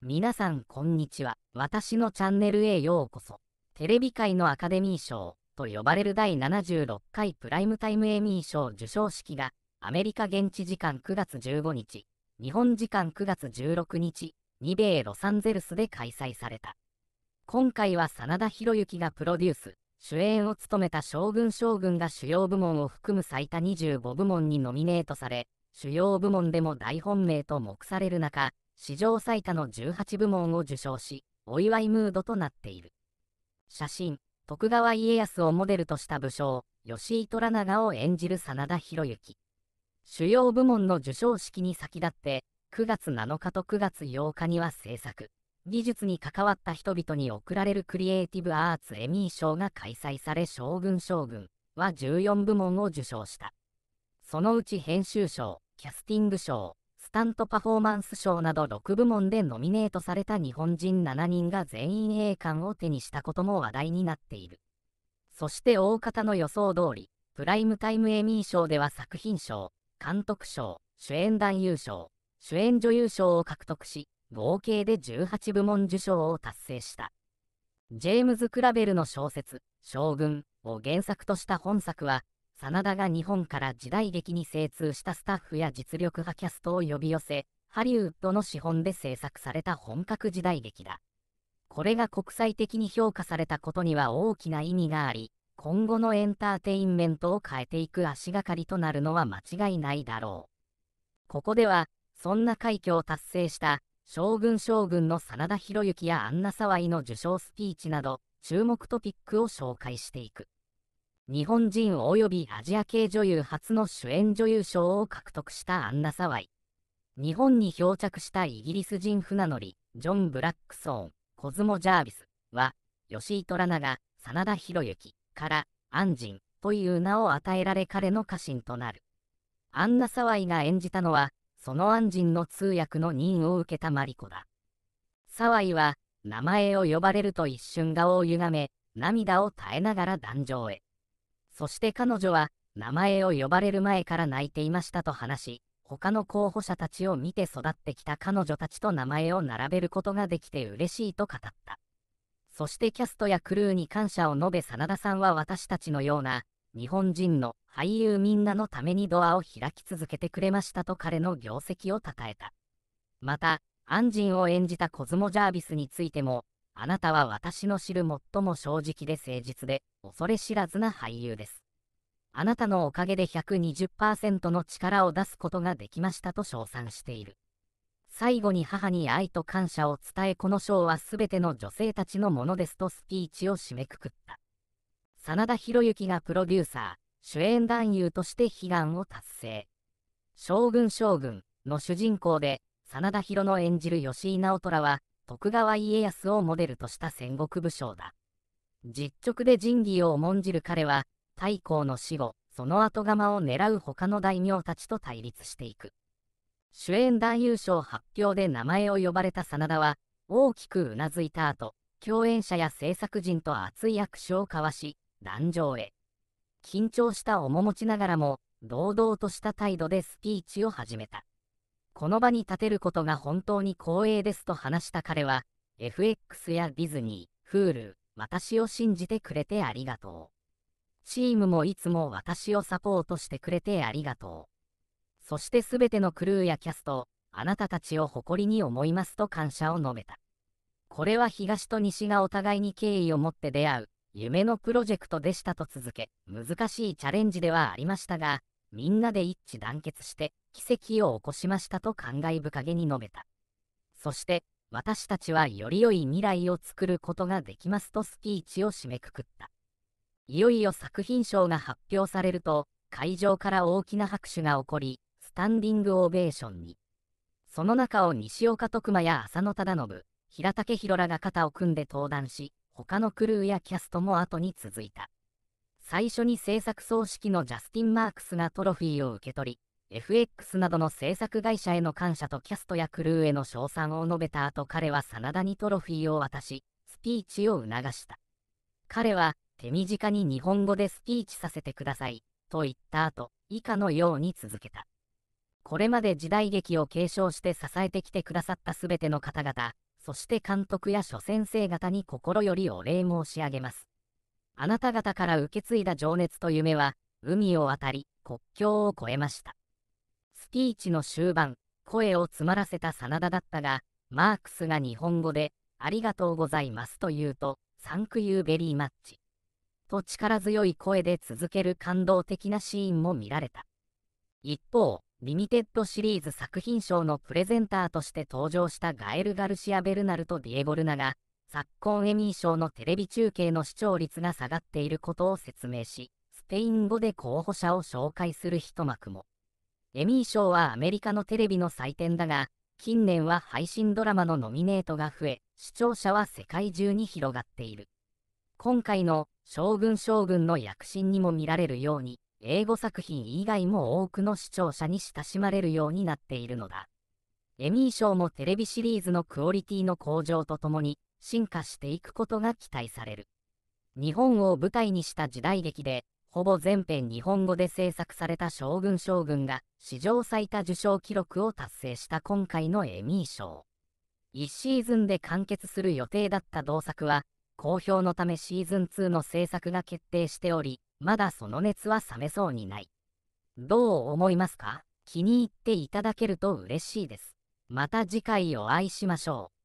皆さんこんにちは。私のチャンネルへようこそ。テレビ界のアカデミー賞と呼ばれる第76回プライムタイムエミー賞授賞式がアメリカ現地時間9月15日、日本時間9月16日、日米ロサンゼルスで開催された。今回は真田広之がプロデュース、主演を務めた将軍将軍が主要部門を含む最多25部門にノミネートされ、主要部門でも大本命と目される中、史上最多の18部門を受賞し、お祝いムードとなっている。写真、徳川家康をモデルとした武将、吉井虎長を演じる真田広之。主要部門の授賞式に先立って、9月7日と9月8日には制作、技術に関わった人々に贈られるクリエイティブアーツエミー賞が開催され将軍将軍は14部門を受賞した。そのうち編集賞、キャスティング賞、スタントパフォーマンス賞など6部門でノミネートされた日本人7人が全員栄冠を手にしたことも話題になっている。そして大方の予想通り、プライムタイムエミー賞では作品賞、監督賞、主演男優賞、主演女優賞を獲得し、合計で18部門受賞を達成した。ジェームズ・クラベルの小説、将軍を原作とした本作は、真田が日本から時代劇に精通したスタッフや実力派キャストを呼び寄せ、ハリウッドの資本で制作された本格時代劇だ。これが国際的に評価されたことには大きな意味があり、今後のエンターテインメントを変えていく足がかりとなるのは間違いないだろう。ここでは、そんな快挙を達成した将軍将軍の真田広之やアンナ・サワイの受賞スピーチなど、注目トピックを紹介していく。日本人及びアジア系女優初の主演女優賞を獲得したアンナ・サワイ。日本に漂着したイギリス人船乗り、ジョン・ブラックソーン、コズモ・ジャービスは、吉井虎長、真田広之から安人という名を与えられ彼の家臣となる。アンナ・サワイが演じたのは、その安人の通訳の任を受けたマリコだ。サワイは、名前を呼ばれると一瞬顔を歪め、涙を絶えながら壇上へ。そして彼女は、名前を呼ばれる前から泣いていましたと話し、他の候補者たちを見て育ってきた彼女たちと名前を並べることができて嬉しいと語った。そしてキャストやクルーに感謝を述べ真田さんは私たちのような、日本人の俳優みんなのためにドアを開き続けてくれましたと彼の業績を称えた。また、アンジンを演じたコズモ・ジャービスについても、あなたは私の知る最も正直で誠実で、恐れ知らずな俳優です。あなたのおかげで120%の力を出すことができましたと称賛している。最後に母に愛と感謝を伝えこの賞は全ての女性たちのものですとスピーチを締めくくった。真田広之がプロデューサー、主演男優として悲願を達成。将軍将軍の主人公で、真田広の演じる吉井直虎は、徳川家康をモデルとした戦国武将だ。実直で仁義を重んじる彼は、太閤の死後、その後釜を狙う他の大名たちと対立していく。主演男優賞発表で名前を呼ばれた真田は、大きくうなずいた後、共演者や制作陣と熱い握手を交わし、壇上へ。緊張した面持ちながらも、堂々とした態度でスピーチを始めた。この場に立てることが本当に光栄ですと話した彼は、FX やディズニー、フール、私を信じてくれてありがとう。チームもいつも私をサポートしてくれてありがとう。そしてすべてのクルーやキャスト、あなたたちを誇りに思いますと感謝を述べた。これは東と西がお互いに敬意を持って出会う、夢のプロジェクトでしたと続け、難しいチャレンジではありましたが、みんなで一致団結して、奇跡を起こしましたと感慨深げに述べた。そして、私たちはより良い未来を作ることができますとスピーチを締めくくった。いよいよ作品賞が発表されると、会場から大きな拍手が起こり、スタンディングオベーションに。その中を西岡徳馬や浅野忠信、平武宏らが肩を組んで登壇し、他のクルーやキャストも後に続いた。最初に制作総指揮のジャスティン・マークスがトロフィーを受け取り、FX などの制作会社への感謝とキャストやクルーへの称賛を述べた後彼は真田にトロフィーを渡し、スピーチを促した。彼は、手短に日本語でスピーチさせてください、と言った後、以下のように続けた。これまで時代劇を継承して支えてきてくださったすべての方々、そして監督や諸先生方に心よりお礼申し上げます。あなた方から受け継いだ情熱と夢は、海を渡り、国境を越えました。スピーチの終盤、声を詰まらせた真田だったが、マークスが日本語で、ありがとうございますと言うと、サンクユーベリーマッチ。と力強い声で続ける感動的なシーンも見られた。一方、リミテッドシリーズ作品賞のプレゼンターとして登場したガエル・ガルシア・ベルナルとディエゴルナが、昨今エミー賞のテレビ中継の視聴率が下がっていることを説明し、スペイン語で候補者を紹介する一幕も。エミー賞はアメリカのテレビの祭典だが、近年は配信ドラマのノミネートが増え、視聴者は世界中に広がっている。今回の将軍将軍の躍進にも見られるように、英語作品以外も多くの視聴者に親しまれるようになっているのだ。エミー賞もテレビシリーズのクオリティの向上とともに進化していくことが期待される。日本を舞台にした時代劇で、ほぼ全編日本語で制作された将軍将軍が史上最多受賞記録を達成した今回のエミー賞。1シーズンで完結する予定だった同作は、好評のためシーズン2の制作が決定しており、まだその熱は冷めそうにない。どう思いますか気に入っていただけると嬉しいです。また次回お会いしましょう。